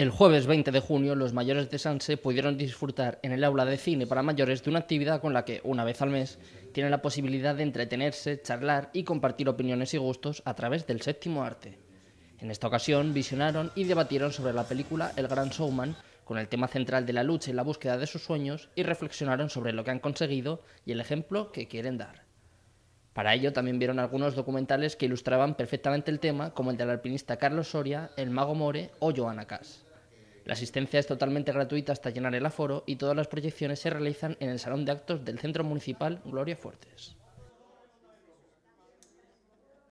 El jueves 20 de junio, los mayores de Sanse pudieron disfrutar en el aula de cine para mayores de una actividad con la que, una vez al mes, tienen la posibilidad de entretenerse, charlar y compartir opiniones y gustos a través del séptimo arte. En esta ocasión, visionaron y debatieron sobre la película El Gran Showman, con el tema central de la lucha y la búsqueda de sus sueños, y reflexionaron sobre lo que han conseguido y el ejemplo que quieren dar. Para ello también vieron algunos documentales que ilustraban perfectamente el tema, como el del alpinista Carlos Soria, el mago More o Joana Cass. La asistencia es totalmente gratuita hasta llenar el aforo y todas las proyecciones se realizan en el Salón de Actos del Centro Municipal Gloria Fuertes.